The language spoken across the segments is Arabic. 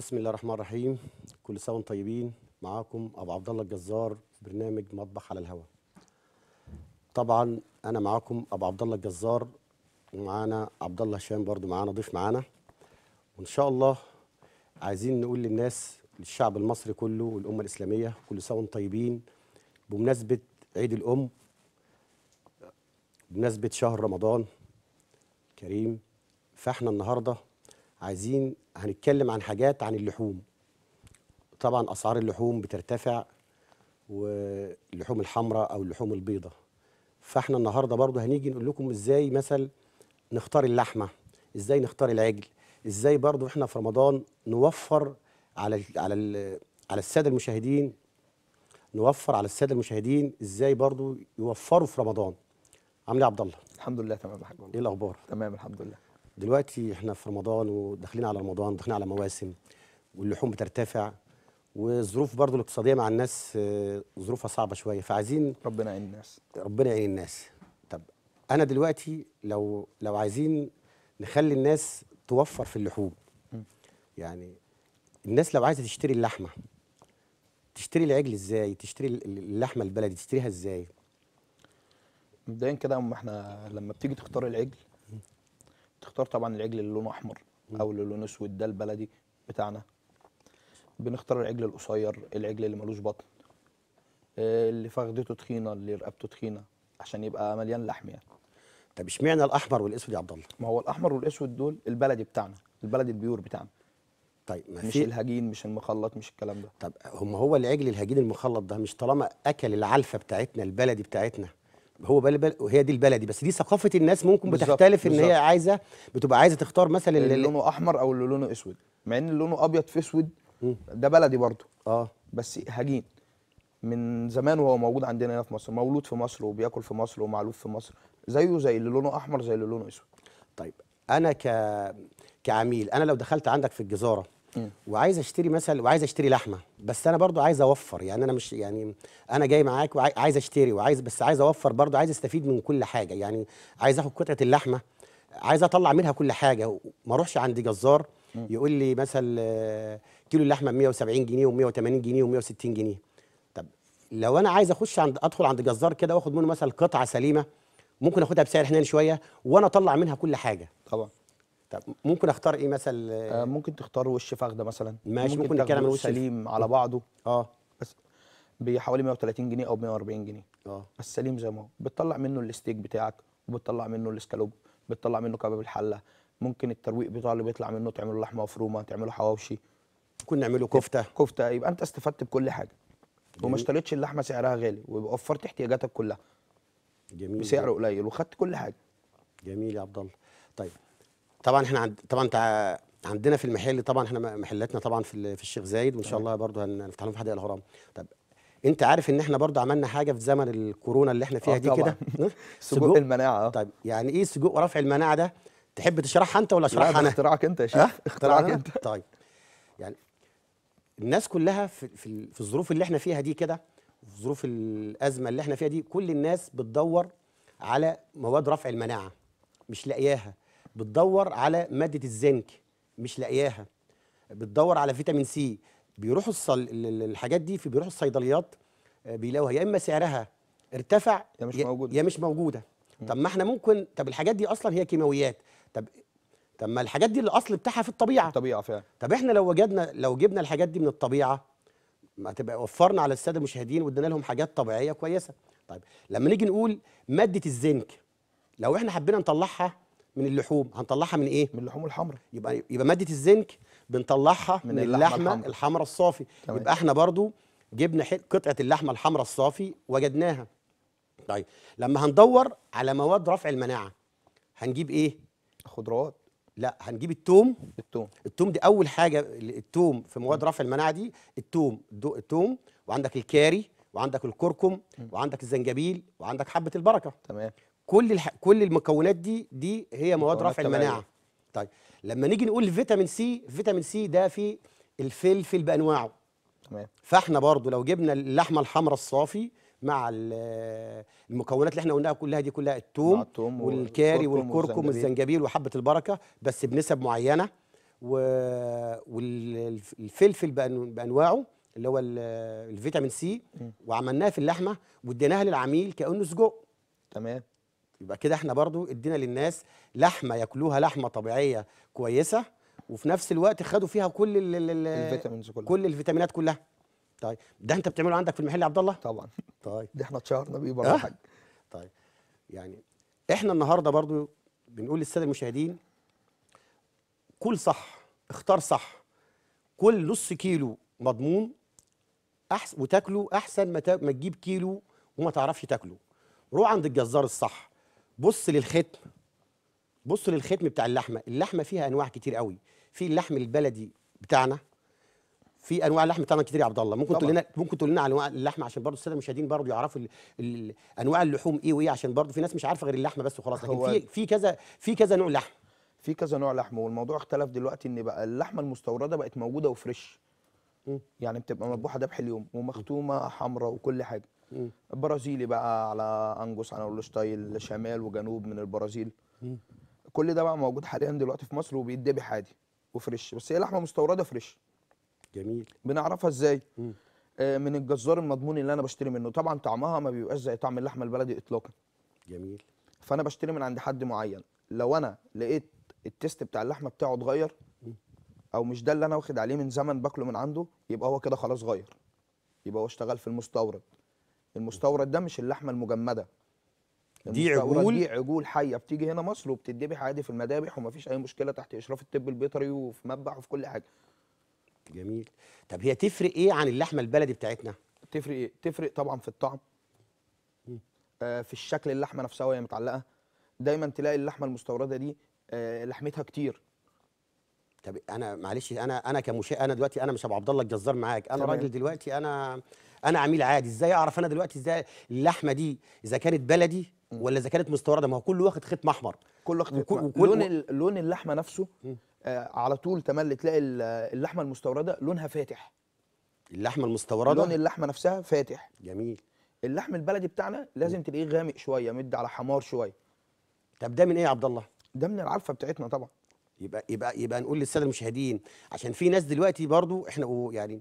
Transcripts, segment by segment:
بسم الله الرحمن الرحيم كل سنه وانتم طيبين معاكم ابو عبد الله الجزار في برنامج مطبخ على الهواء طبعا انا معاكم ابو عبد الله الجزار ومعانا عبد الله هشام برضو معانا ضيف معانا وان شاء الله عايزين نقول للناس للشعب المصري كله والامه الاسلاميه كل سنه وانتم طيبين بمناسبه عيد الام بمناسبه شهر رمضان كريم فاحنا النهارده عايزين هنتكلم عن حاجات عن اللحوم طبعا اسعار اللحوم بترتفع واللحوم الحمراء او اللحوم البيضاء فاحنا النهارده برضه هنيجي نقول لكم ازاي مثل نختار اللحمه ازاي نختار العجل ازاي برضه احنا في رمضان نوفر على على على الساده المشاهدين نوفر على الساده المشاهدين ازاي برضه يوفروا في رمضان عامل ايه يا عبد الله الحمد لله تمام يا حاج ايه الاخبار تمام الحمد لله دلوقتي احنا في رمضان وداخلين على رمضان وداخلين على مواسم واللحوم بترتفع والظروف برضو الاقتصاديه مع الناس آه، ظروفها صعبه شويه فعايزين ربنا يعين الناس ربنا يعين الناس طب انا دلوقتي لو لو عايزين نخلي الناس توفر في اللحوم يعني الناس لو عايزه تشتري اللحمه تشتري العجل ازاي تشتري اللحمه البلدي تشتريها ازاي مبدئيا كده اما احنا لما بتيجي تختار العجل تختار طبعا العجل اللي لونه احمر او اللي لونه اسود ده البلدي بتاعنا بنختار العجل القصير العجل اللي ملوش بطن آه، اللي فخدته تخينه اللي رقبته تخينه عشان يبقى مليان لحم يعني طب اشمعنى الاحمر والاسود يا عبد الله ما هو الاحمر والاسود دول البلدي بتاعنا البلدي البيور بتاعنا طيب ما مش الهجين مش المخلط مش الكلام ده طب هم هو العجل الهجين المخلط ده مش طالما اكل العلفه بتاعتنا البلدي بتاعتنا هو بل بل هي دي البلدي بس دي ثقافه الناس ممكن بالزبط بتختلف بالزبط. ان هي عايزه بتبقى عايزه تختار مثلا اللي, اللي لونه احمر او اللي لونه اسود مع ان لونه ابيض في اسود ده بلدي برضه اه بس هجين من زمان وهو موجود عندنا هنا في مصر مولود في مصر وبياكل في مصر ومعلوف في مصر زيه زي اللي لونه احمر زي اللي لونه اسود طيب انا ك كعميل انا لو دخلت عندك في الجزاره وعايز اشتري مثلا وعايز اشتري لحمه بس انا برضو عايز اوفر يعني انا مش يعني انا جاي معاك وعايز اشتري وعايز بس عايز اوفر برضو عايز استفيد من كل حاجه يعني عايز اخد قطعه اللحمه عايز اطلع منها كل حاجه ما اروحش عند جزار يقول لي مثلا كيلو اللحمه ب 170 جنيه و180 جنيه و160 جنيه طب لو انا عايز اخش عند ادخل عند جزار كده واخد منه مثلا قطعه سليمه ممكن اخدها بسعر حنان شويه وانا اطلع منها كل حاجه طبعا طب ممكن اختار ايه مثل آه ممكن تختار وش فخده مثلا ماشي ممكن, نتكلم عن وش سليم على بعضه اه بس بحوالي 130 جنيه او 140 جنيه اه بس سليم زي ما هو بتطلع منه الستيك بتاعك وبتطلع منه الاسكالوب بتطلع منه كباب الحله ممكن الترويق بتاعه اللي بيطلع منه تعمله لحمه مفرومه تعمله حواوشي ممكن نعمله كفته كفته يبقى انت استفدت بكل حاجه وما اشتريتش اللحمه سعرها غالي ويبقى وفرت احتياجاتك كلها جميل بسعر قليل وخدت كل حاجه جميل يا عبد الله طيب طبعا احنا عند... طبعا انت عندنا في المحل طبعا احنا محلاتنا طبعا في, في الشيخ زايد وان شاء الله برضه هنفتح لهم في حديقه الهرم طب انت عارف ان احنا برضه عملنا حاجه في زمن الكورونا اللي احنا فيها آه، دي كده سجوق المناعه آه. طيب يعني ايه سجوق ورفع المناعه ده تحب تشرحها انت ولا اشرحها انا اختراعك انت يا شيخ اختراعك انت طيب يعني الناس كلها في في, في الظروف اللي احنا فيها دي كده في ظروف الازمه اللي احنا فيها دي كل الناس بتدور على مواد رفع المناعه مش لاقياها بتدور على ماده الزنك مش لاقياها بتدور على فيتامين سي بيروحوا الصل... الحاجات دي في بيروحوا الصيدليات آه، بيلاقوها يا اما سعرها ارتفع يا مش موجوده يا مش موجوده طب ما احنا ممكن طب الحاجات دي اصلا هي كيماويات طب طب ما الحاجات دي الاصل بتاعها في الطبيعه الطبيعه فعلا طب احنا لو وجدنا لو جبنا الحاجات دي من الطبيعه ما تبقى وفرنا على الساده المشاهدين وادينا لهم حاجات طبيعيه كويسه طيب لما نيجي نقول ماده الزنك لو احنا حبينا نطلعها من اللحوم هنطلعها من ايه من اللحوم الحمراء يبقى يبقى ماده الزنك بنطلعها من, من اللحمه الحمراء الصافي تمام. يبقى احنا برضو جبنا قطعه اللحمه الحمراء الصافي وجدناها طيب لما هندور على مواد رفع المناعه هنجيب ايه خضروات لا هنجيب التوم التوم التوم دي اول حاجه التوم في مواد رفع المناعه دي التوم التوم وعندك الكاري وعندك الكركم وعندك الزنجبيل وعندك حبه البركه تمام كل الح... كل المكونات دي دي هي مواد رفع المناعه طيب لما نيجي نقول فيتامين سي فيتامين سي ده في الفلفل بانواعه تمام فاحنا برضو لو جبنا اللحمه الحمراء الصافي مع المكونات اللي احنا قلناها كلها دي كلها التوم, والكاري والكركم والزنجبيل وحبه البركه بس بنسب معينه و... والفلفل بانواعه اللي هو الفيتامين سي وعملناها في اللحمه واديناها للعميل كانه سجق تمام يبقى كده احنا برضو ادينا للناس لحمه ياكلوها لحمه طبيعيه كويسه وفي نفس الوقت خدوا فيها كل الفيتامينز كلها كل الفيتامينات كلها طيب ده انت بتعمله عندك في المحل يا عبد الله طبعا طيب ده احنا اتشهرنا بيه برضه أه؟ طيب يعني احنا النهارده برضو بنقول للساده المشاهدين كل صح اختار صح كل نص كيلو مضمون احسن وتاكله احسن ما تجيب كيلو وما تعرفش تاكله روح عند الجزار الصح بص للختم بص للختم بتاع اللحمه اللحمه فيها انواع كتير قوي في اللحم البلدي بتاعنا في انواع اللحم بتاعنا كتير يا عبد الله ممكن تقول لنا ممكن تقول لنا على انواع اللحمه عشان برضه الساده المشاهدين برضه يعرفوا الـ الـ انواع اللحوم ايه وايه عشان برضه في ناس مش عارفه غير اللحمه بس وخلاص لكن في في كذا في كذا نوع لحم في كذا نوع لحم والموضوع اختلف دلوقتي ان بقى اللحمه المستورده بقت موجوده وفريش يعني بتبقى مذبوحه ذبح اليوم ومختومه حمراء وكل حاجه برازيلي بقى على انجوس على اولشتايل شمال وجنوب من البرازيل كل ده بقى موجود حاليا دلوقتي في مصر وبيتدبح عادي وفريش بس هي لحمه مستورده فريش جميل بنعرفها ازاي آه من الجزار المضمون اللي انا بشتري منه طبعا طعمها ما بيبقاش زي طعم اللحمه البلدي اطلاقا جميل فانا بشتري من عند حد معين لو انا لقيت التست بتاع اللحمه بتاعه اتغير او مش ده اللي انا واخد عليه من زمن باكله من عنده يبقى هو كده خلاص غير يبقى هو اشتغل في المستورد المستورد ده مش اللحمه المجمده دي عجول دي عجول حيه بتيجي هنا مصر وبتتذبح عادي في المذابح ومفيش اي مشكله تحت اشراف الطب البيطري وفي مذبح وفي كل حاجه جميل طب هي تفرق ايه عن اللحمه البلدي بتاعتنا تفرق ايه تفرق طبعا في الطعم آه في الشكل اللحمه نفسها وهي متعلقه دايما تلاقي اللحمه المستورده دي آه لحمتها كتير طب انا معلش انا انا كمشاهد انا دلوقتي انا مش ابو عبد الله الجزار معاك انا راجل دلوقتي انا انا عميل عادي ازاي اعرف انا دلوقتي ازاي اللحمه دي اذا كانت بلدي ولا اذا كانت مستورده ما هو كله واخد ختم احمر كله واخد وكل وكل لون لون اللحمه نفسه آه على طول تملي تلاقي اللحمه المستورده لونها فاتح اللحمه المستورده لون اللحمه نفسها فاتح جميل اللحم البلدي بتاعنا لازم تلاقيه غامق شويه مد على حمار شويه طب ده من ايه يا عبد الله ده من العلفه بتاعتنا طبعا يبقى يبقى يبقى نقول للساده المشاهدين عشان في ناس دلوقتي برضو احنا يعني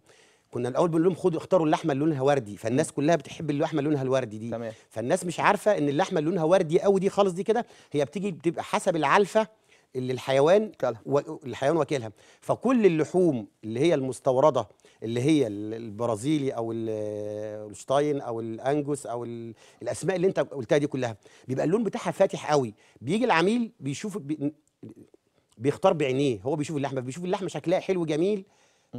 كنا الاول بنقول لهم خدوا اختاروا اللحمه اللي لونها وردي فالناس كلها بتحب اللحمه اللي لونها الوردي دي تمام. فالناس مش عارفه ان اللحمه اللي لونها وردي قوي دي خالص دي كده هي بتيجي بتبقى حسب العلفه اللي الحيوان و... الحيوان واكلها فكل اللحوم اللي هي المستورده اللي هي البرازيلي او الشتاين او الانجوس او الاسماء اللي انت قلتها دي كلها بيبقى اللون بتاعها فاتح قوي بيجي العميل بيشوف بي... بيختار بعينيه هو بيشوف اللحمه بيشوف اللحمه شكلها حلو جميل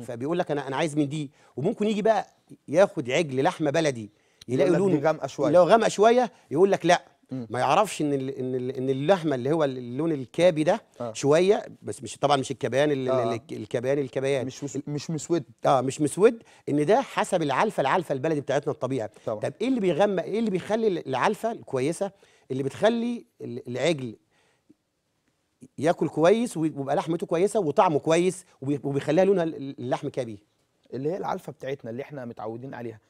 فبيقول لك انا انا عايز من دي وممكن يجي بقى ياخد عجل لحمه بلدي يلاقي لونه غامقه شويه لو غامقه شويه يقول لك لا ما يعرفش ان ان ان اللحمه اللي هو اللون الكابي ده آه. شويه بس مش طبعا مش الكبان آه. الكبان الكبيان مش مش مسود اه مش مسود ان ده حسب العلفه العلفه البلدي بتاعتنا الطبيعي طبعا. طب ايه اللي بيغمق ايه اللي بيخلي العلفه الكويسه اللي بتخلي العجل ياكل كويس ويبقى لحمته كويسه وطعمه كويس وبيخليها لونها اللحم كبير اللي هي العلفه بتاعتنا اللي احنا متعودين عليها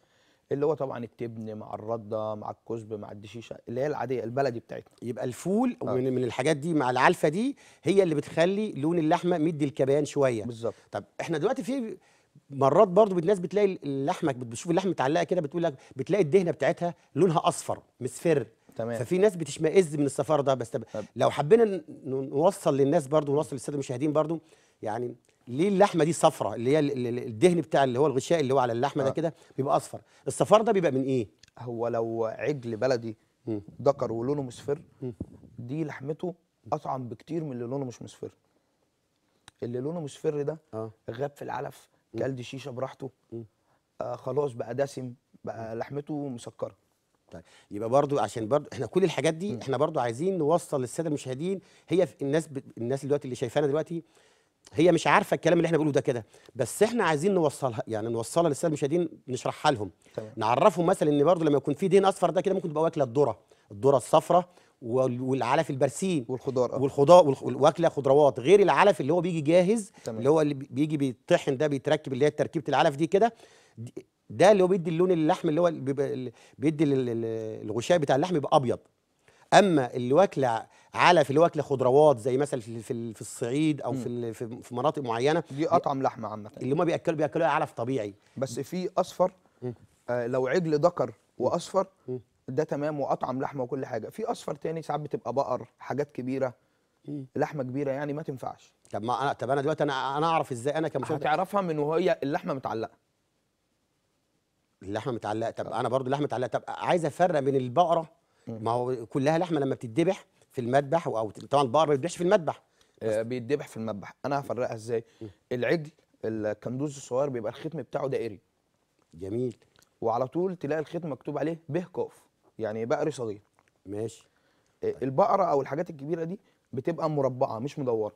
اللي هو طبعا التبن مع الرده مع الكزب مع الدشيشه اللي هي العاديه البلدي بتاعتنا يبقى الفول آه. من, من الحاجات دي مع العلفه دي هي اللي بتخلي لون اللحمه مدي الكبان شويه بالظبط طب احنا دلوقتي في مرات برضو الناس بتلاقي اللحمه بتشوف اللحمه متعلقه كده بتقول لك بتلاقي الدهنه بتاعتها لونها اصفر مصفر تمام ففي ناس بتشمئز من السفاره ده بس طب لو حبينا نوصل للناس برضو ونوصل للساده المشاهدين برضو يعني ليه اللحمه دي صفرة اللي هي الدهن بتاع اللي هو الغشاء اللي هو على اللحمه ده آه. كده بيبقى اصفر الصفار ده بيبقى من ايه هو لو عجل بلدي ذكر ولونه مصفر دي لحمته اطعم بكتير من اللي لونه مش مصفر اللي لونه مصفر ده آه. غاب في العلف كلد شيشه براحته آه خلاص بقى دسم بقى لحمته مسكره طيب يبقى برضو عشان برضو احنا كل الحاجات دي احنا برضو عايزين نوصل للساده المشاهدين هي الناس ب... الناس دلوقتي اللي شايفانا دلوقتي هي مش عارفه الكلام اللي احنا بنقوله ده كده بس احنا عايزين نوصلها يعني نوصلها للساده المشاهدين نشرحها لهم طيب. نعرفهم مثلا ان برضو لما يكون في دهن اصفر ده كده ممكن تبقى واكله الذره الذره الصفراء والعلف البرسيم والخضار آه. والخضار واكله خضروات غير العلف اللي هو بيجي جاهز تمام. اللي هو اللي بيجي بيطحن ده بيتركب اللي هي تركيبه العلف دي كده ده اللي هو بيدي اللون اللحم اللي هو بيدي الغشاء بتاع اللحم يبقى ابيض اما اللي واكله علف اللي واكله خضروات زي مثلا في في الصعيد او في في مناطق معينه دي اطعم لحمه عامه اللي هم بياكلوا بياكلوها علف طبيعي بس في اصفر آه لو عجل ذكر واصفر ده تمام واطعم لحمه وكل حاجه في اصفر تاني ساعات بتبقى بقر حاجات كبيره لحمه كبيره يعني ما تنفعش طب ما انا طب انا دلوقتي انا انا اعرف ازاي انا كمشاهد هتعرفها من وهي اللحمه متعلقه اللحمه متعلقه طب انا برضو اللحمه متعلقه طب عايز افرق بين البقره ما هو كلها لحمه لما بتتذبح في المذبح او طبعا البقره ما بتتذبحش في المذبح آه، بيتذبح في المذبح انا هفرقها ازاي العجل الكندوز الصغير بيبقى الختم بتاعه دائري جميل وعلى طول تلاقي الختم مكتوب عليه به قاف يعني بقري صغير ماشي آه، البقره او الحاجات الكبيره دي بتبقى مربعه مش مدوره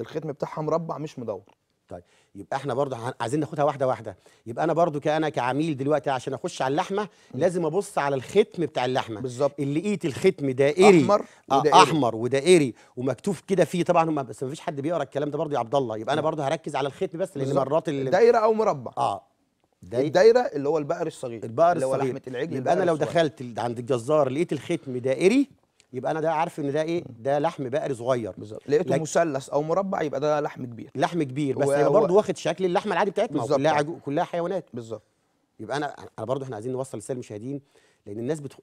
الختم بتاعها مربع مش مدور طيب يبقى احنا برضو عايزين ناخدها واحده واحده يبقى انا برضو كانا كعميل دلوقتي عشان اخش على اللحمه لازم ابص على الختم بتاع اللحمه بالظبط اللي لقيت الختم دائري احمر آه، ودائري احمر ودائري ومكتوب كده فيه طبعا هم بس ما فيش حد بيقرا الكلام ده برضو يا عبد الله يبقى انا برضو هركز على الختم بس لان مرات اللي دايره او مربع اه دايرة الدايره اللي هو البقر الصغير البقر اللي هو لحمه العجل يبقى انا لو دخلت عند الجزار لقيت الختم دائري يبقى انا ده عارف ان ده ايه ده لحم بقري صغير بالظبط لقيته لك... مثلث او مربع يبقى ده لحم كبير لحم كبير بس هو... برضه واخد شكل اللحمه العادي بتاعتنا كلها عجو... كلها حيوانات بالظبط يبقى انا انا برضه احنا عايزين نوصل رساله للمشاهدين لان الناس بتخ...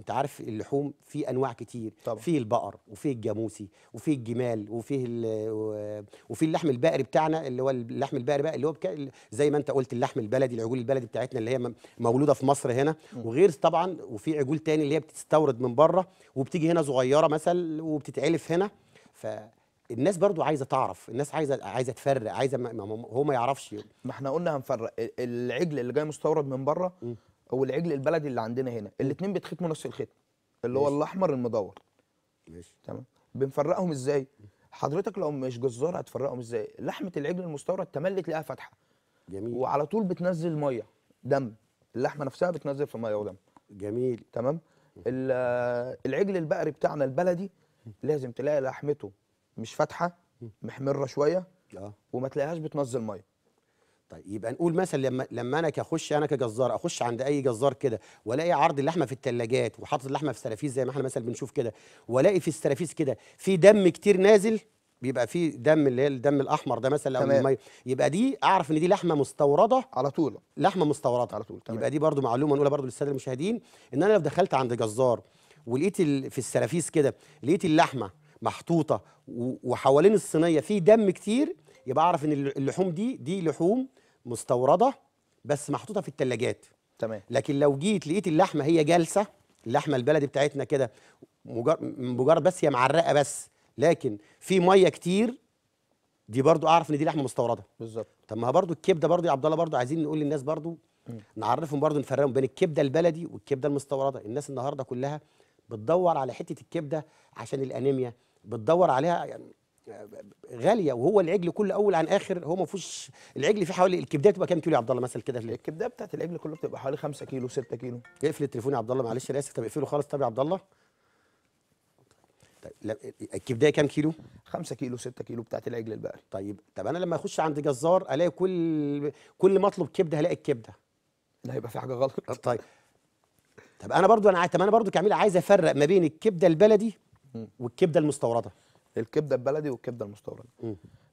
انت عارف اللحوم في انواع كتير طبعا. في البقر وفي الجاموسي وفي الجمال وفي وفي اللحم البقري بتاعنا اللي هو اللحم البقري بقى اللي هو زي ما انت قلت اللحم البلدي العجول البلدي بتاعتنا اللي هي مولوده في مصر هنا وغير طبعا وفي عجول تاني اللي هي بتستورد من بره وبتيجي هنا صغيره مثلا وبتتعلف هنا ف الناس برضو عايزه تعرف الناس عايزه عايزه تفرق عايزه ما هو ما يعرفش ما احنا قلنا هنفرق العجل اللي جاي مستورد من بره م. العجل البلدي اللي عندنا هنا الاثنين بيتختموا نفس الختم اللي هو الاحمر المدور ماشي تمام بنفرقهم ازاي حضرتك لو مش جزار هتفرقهم ازاي لحمه العجل المستورد تملي تلاقيها فاتحه جميل وعلى طول بتنزل ميه دم اللحمه نفسها بتنزل في ميه ودم جميل تمام العجل البقري بتاعنا البلدي لازم تلاقي لحمته مش فاتحه محمره شويه اه وما تلاقيهاش بتنزل ميه طيب يبقى نقول مثلا لما لما انا كاخش انا كجزار اخش عند اي جزار كده والاقي عرض اللحمه في الثلاجات وحاطط اللحمه في السرافيس زي ما احنا مثلا بنشوف كده والاقي في السرافيس كده في دم كتير نازل بيبقى في دم اللي هي الدم الاحمر ده مثلا او الميه يبقى دي اعرف ان دي لحمه مستورده على طول لحمه مستورده على طول تمام. يبقى دي برده معلومه نقولها برده للساده المشاهدين ان انا لو دخلت عند جزار ولقيت في السرافيس كده لقيت اللحمه محطوطه وحوالين الصينيه في دم كتير يبقى اعرف ان اللحوم دي دي لحوم مستورده بس محطوطه في الثلاجات تمام لكن لو جيت لقيت اللحمه هي جالسه اللحمه البلدي بتاعتنا كده مجرد بس هي معرقه بس لكن في ميه كتير دي برضو اعرف ان دي لحمه مستورده بالظبط طب ما برضو الكبده برضو يا عبد الله برضو عايزين نقول للناس برضو م. نعرفهم برضو نفرقهم بين الكبده البلدي والكبده المستورده الناس النهارده كلها بتدور على حته الكبده عشان الانيميا بتدور عليها يعني غاليه وهو العجل كله اول عن اخر هو ما فيهوش العجل فيه حوالي الكبده بتبقى كام كيلو يا عبد الله مثلا كده الكبده بتاعت العجل كله بتبقى حوالي 5 كيلو 6 كيلو اقفل التليفون يا عبد الله معلش انا اسف طب اقفله خالص طب يا عبد الله طيب الكبده كام كيلو 5 كيلو 6 كيلو بتاعت العجل البقري طيب طب انا لما اخش عند جزار الاقي كل كل ما اطلب كبده هلاقي الكبده لا هيبقى في حاجه غلط طيب طب انا برضو انا طب انا برضو كعميل عايز افرق ما بين الكبده البلدي والكبده المستورده الكبده البلدي والكبده المستورده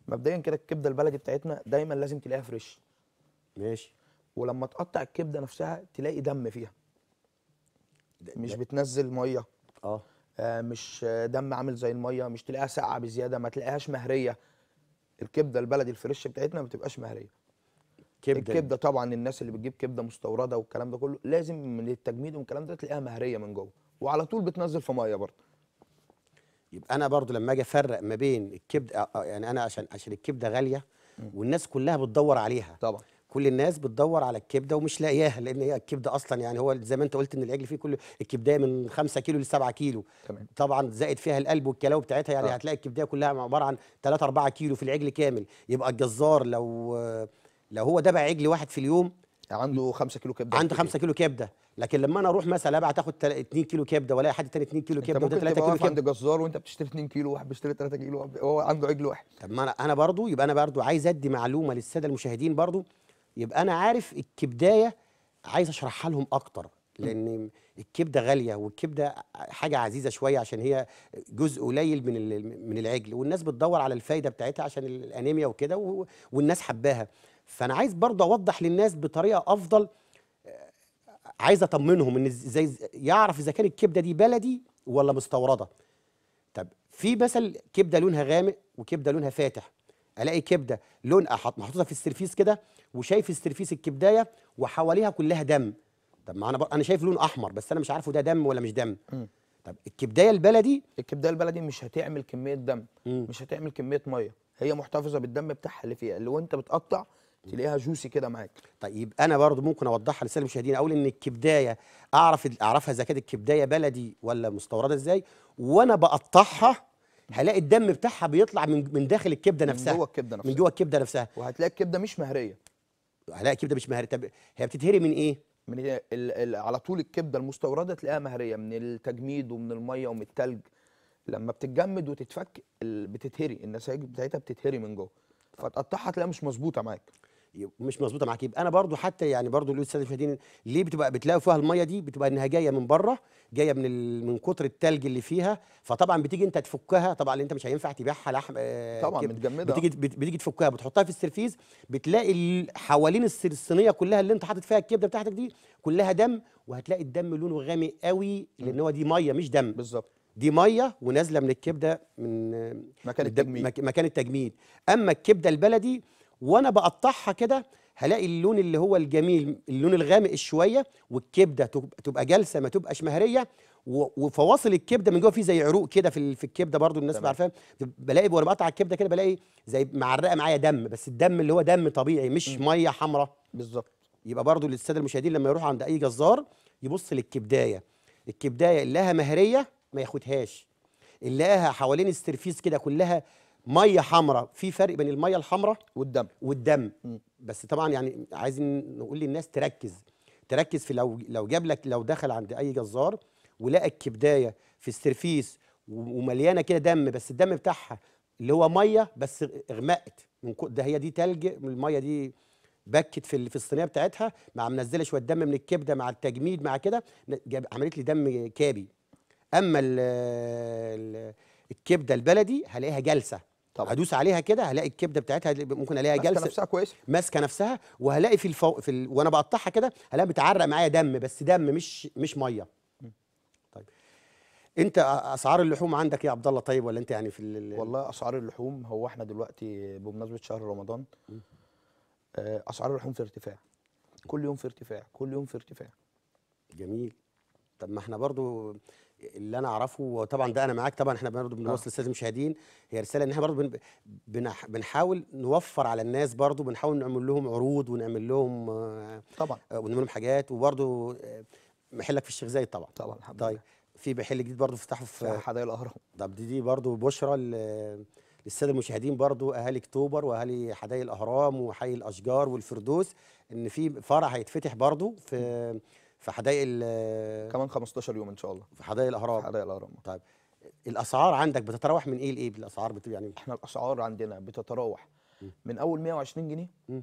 مبدئيا كده الكبده البلدي بتاعتنا دايما لازم تلاقيها فريش ماشي ولما تقطع الكبده نفسها تلاقي دم فيها مش بتنزل ميه آه. اه مش دم عامل زي الميه مش تلاقيها ساقعه بزياده ما تلاقيهاش مهريه الكبده البلدي الفريش بتاعتنا ما بتبقاش مهريه كبده الكبده طبعا الناس اللي بتجيب كبده مستورده والكلام ده كله لازم من التجميد والكلام ده تلاقيها مهريه من جوه وعلى طول بتنزل في ميه برضه يبقى انا برضو لما اجي افرق ما بين الكبده آه، آه، يعني انا عشان عشان الكبده غاليه والناس كلها بتدور عليها طبعا كل الناس بتدور على الكبده ومش لاقياها لان هي الكبده اصلا يعني هو زي ما انت قلت ان العجل فيه كل الكبدايه من 5 كيلو ل 7 كيلو تمام. طبعا زائد فيها القلب والكلاوي بتاعتها يعني أه. هتلاقي الكبدايه كلها عباره عن 3 4 كيلو في العجل كامل يبقى الجزار لو لو هو دبع عجل واحد في اليوم عنده 5 كيلو كبده عنده 5 كيلو كبده لكن لما انا اروح مثلا ابعت اخد 2 كيلو كبده ولا حد تاني 2 كيلو كبده وده 3 كيلو كبده عند جزار وانت بتشتري 2 كيلو واحد بيشتري 3 كيلو هو عنده عجل واحد طب ما انا انا برضه يبقى انا برضه عايز ادي معلومه للساده المشاهدين برضه يبقى انا عارف الكبدايه عايز اشرحها لهم اكتر لان الكبده غاليه والكبده حاجه عزيزه شويه عشان هي جزء قليل من من العجل والناس بتدور على الفايده بتاعتها عشان الانيميا وكده والناس حباها فانا عايز برضه اوضح للناس بطريقه افضل آه، عايز اطمنهم ان ازاي يعرف اذا كان الكبده دي بلدي ولا مستورده طب في مثل كبده لونها غامق وكبده لونها فاتح الاقي كبده لون محطوطه في السرفيس كده وشايف السرفيس الكبدايه وحواليها كلها دم طب ما انا انا شايف لون احمر بس انا مش عارفه ده دم ولا مش دم م. طب الكبدايه البلدي الكبدايه البلدي مش هتعمل كميه دم م. مش هتعمل كميه ميه هي محتفظه بالدم بتاعها اللي فيها اللي وانت بتقطع تلاقيها جوسي كده معاك طيب انا برضو ممكن اوضحها للساده المشاهدين اقول ان الكبدايه اعرف اعرفها اذا كانت الكبدايه بلدي ولا مستورده ازاي وانا بقطعها هلاقي الدم بتاعها بيطلع من من داخل الكبده نفسها من جوه الكبده نفسها من جوه الكبده نفسها وهتلاقي الكبده مش مهريه هلاقي الكبده مش مهريه طب هي بتتهري من ايه؟ من الـ إيه؟ الـ على طول الكبده المستورده تلاقيها مهريه من التجميد ومن الميه ومن التلج لما بتتجمد وتتفك بتتهري النسايج بتاعتها بتتهري من جوه فتقطعها تلاقيها مش مظبوطه معاك مش مظبوطه معاك يبقى انا برضو حتى يعني برضو الاستاذ الفدين ليه بتبقى بتلاقي فيها الميه دي بتبقى انها جايه من بره جايه من ال... من كتر التلج اللي فيها فطبعا بتيجي انت تفكها طبعا انت مش هينفع تبيعها لحم آه، طبعا كب... متجمده بتيجي بتيجي تفكها بتحطها في السرفيز بتلاقي حوالين الصينيه كلها اللي انت حاطط فيها الكبده بتاعتك دي كلها دم وهتلاقي الدم لونه غامق قوي لان هو دي ميه مش دم بالظبط دي ميه ونازله من الكبده من مكان التجميد مكان التجميد اما الكبده البلدي وانا بقطعها كده هلاقي اللون اللي هو الجميل اللون الغامق شويه والكبده تبقى جالسه ما تبقاش مهريه وفواصل الكبده من جوه في زي عروق كده في الكبده برضو الناس عارفاها بلاقي وانا بقطع الكبده كده بلاقي زي معرقه معايا دم بس الدم اللي هو دم طبيعي مش م. ميه حمراء بالظبط يبقى برضو للساده المشاهدين لما يروحوا عند اي جزار يبص للكبدايه الكبدايه اللي لها مهريه ما ياخدهاش اللي لها حوالين السرفيس كده كلها ميه حمراء في فرق بين الميه الحمراء والدم والدم م. بس طبعا يعني عايزين نقول للناس تركز تركز في لو لو جاب لك لو دخل عند اي جزار ولقى الكبدايه في السرفيس ومليانه كده دم بس الدم بتاعها اللي هو ميه بس اغمقت من ده هي دي تلج الميه دي بكت في في الصينيه بتاعتها مع منزله شويه دم من الكبده مع التجميد مع كده عملت لي دم كابي اما الكبده البلدي هلاقيها جلسه طبعا هدوس عليها كده هلاقي الكبده بتاعتها ممكن الاقيها جلسه ماسكه نفسها كويسه ماسكه نفسها وهلاقي في الفو... في ال... وانا بقطعها كده هلاقي بتعرق معايا دم بس دم مش مش ميه طيب انت اسعار اللحوم عندك إيه يا عبد الله طيب ولا انت يعني في ال... والله اسعار اللحوم هو احنا دلوقتي بمناسبه شهر رمضان آه، اسعار اللحوم في ارتفاع كل يوم في ارتفاع كل يوم في ارتفاع جميل طب ما احنا برضو اللي انا اعرفه وطبعا ده انا معاك طبعا احنا برضو آه. بنوصل للساده المشاهدين هي رساله ان احنا برضو بن بنحاول نوفر على الناس برضو بنحاول نعمل لهم عروض ونعمل لهم طبعا آه، ونعمل لهم حاجات وبرضو آه، محلك في الشيخ زايد طبعا طبعا الحمد طيب في محل جديد برضو فتحه في حدائق الاهرام طب دي, دي برضو بشرى للساده المشاهدين برضو اهالي اكتوبر واهالي حدائق الاهرام وحي الاشجار والفردوس ان في فرع هيتفتح برضو في م. في حدائق ال كمان 15 يوم ان شاء الله في حدائق الاهرام في حدائق الاهرام طيب الاسعار عندك بتتراوح من ايه لايه الاسعار بت... يعني احنا الاسعار عندنا بتتراوح من اول 120 جنيه م.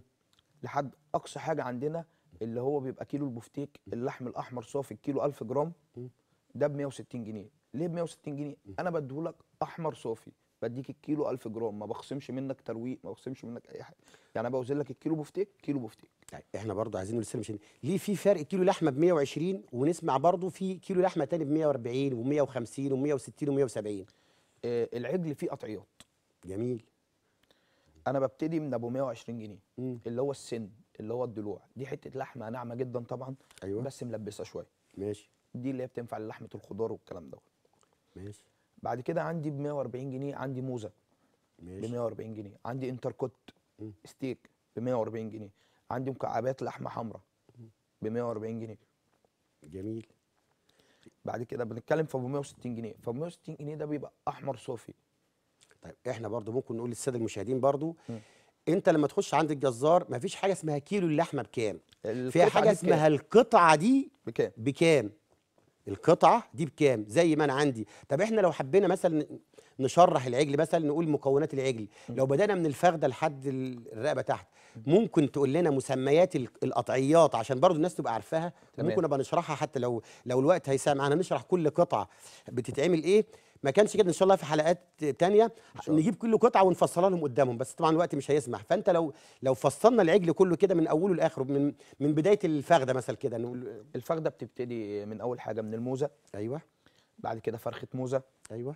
لحد اقصى حاجه عندنا اللي هو بيبقى كيلو البفتيك اللحم الاحمر صافي الكيلو 1000 جرام ده ب 160 جنيه ليه ب 160 جنيه انا بديهولك احمر صافي بديك الكيلو 1000 جرام ما بخصمش منك ترويق ما بخصمش منك اي حاجه يعني انا بوزن لك الكيلو بفتيك كيلو بفتيك يعني احنا برضو عايزين لسه مش ليه في فرق كيلو لحمه ب 120 ونسمع برضو في كيلو لحمه تاني ب 140 و150 و160 و170 آه العجل فيه قطعيات جميل انا ببتدي من ابو 120 جنيه مم. اللي هو السن اللي هو الضلوع دي حته لحمه ناعمه جدا طبعا أيوة. بس ملبسه شويه ماشي دي اللي هي بتنفع لحمه الخضار والكلام دوت ماشي بعد كده عندي ب 140 جنيه عندي موزه ب 140 جنيه عندي انتركوت ستيك ب 140 جنيه عندي مكعبات لحمه حمراء ب 140 جنيه جميل بعد كده بنتكلم في 160 جنيه ف 160 جنيه ده بيبقى احمر صوفي طيب احنا برضو ممكن نقول للساده المشاهدين برضو م. انت لما تخش عند الجزار مفيش حاجه اسمها كيلو اللحمه بكام في حاجه اسمها القطعه دي بكام بكام القطعه دي بكام زي ما انا عندي طب احنا لو حبينا مثلا نشرح العجل مثلا نقول مكونات العجل لو بدانا من الفخده لحد الرقبه تحت ممكن تقول لنا مسميات القطعيات عشان برضو الناس تبقى عارفاها ممكن ابقى نشرحها حتى لو لو الوقت هيسامح انا نشرح كل قطعه بتتعمل ايه ما كانش كده ان شاء الله في حلقات تانية نجيب كل قطعه ونفصلها لهم قدامهم بس طبعا الوقت مش هيسمح فانت لو لو فصلنا العجل كله كده من اوله لاخره من من بدايه الفخده مثلا كده الفخده بتبتدي من اول حاجه من الموزه ايوه بعد كده فرخه موزه ايوه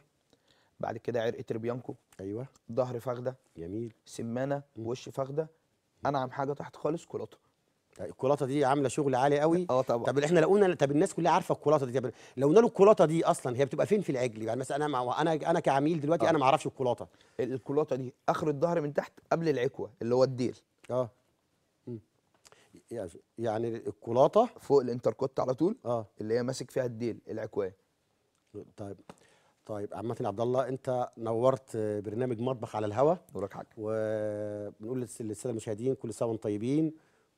بعد كده عرقه ربيانكو ايوه ظهر فخده جميل سمانه وش فخده انعم حاجه تحت خالص كولاطه الكولاطه دي عامله شغل عالي قوي اه طبعا طب احنا لو قلنا طب الناس كلها عارفه الكولاطه دي طب لو قلنا له الكولاطه دي اصلا هي بتبقى فين في العجل يعني مثلا انا مع... انا انا كعميل دلوقتي أوه. انا ما اعرفش الكولاطه الكولاطه دي اخر الظهر من تحت قبل العكوه اللي هو الديل اه يعني الكولاطه فوق الانتركوت على طول اه اللي هي ماسك فيها الديل العكواه طيب طيب عامه عبد الله انت نورت برنامج مطبخ على الهوا نورك حاجه وبنقول للساده المشاهدين كل سنه وانتم طيبين